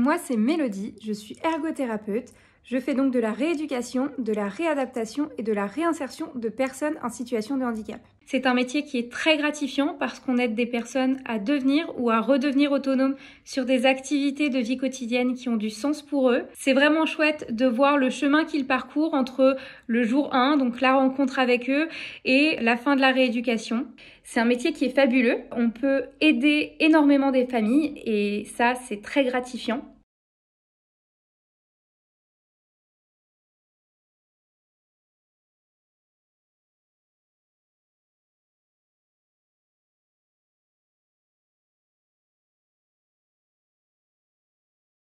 Moi, c'est Mélodie, je suis ergothérapeute. Je fais donc de la rééducation, de la réadaptation et de la réinsertion de personnes en situation de handicap. C'est un métier qui est très gratifiant parce qu'on aide des personnes à devenir ou à redevenir autonomes sur des activités de vie quotidienne qui ont du sens pour eux. C'est vraiment chouette de voir le chemin qu'ils parcourent entre le jour 1, donc la rencontre avec eux, et la fin de la rééducation. C'est un métier qui est fabuleux. On peut aider énormément des familles et ça, c'est très gratifiant.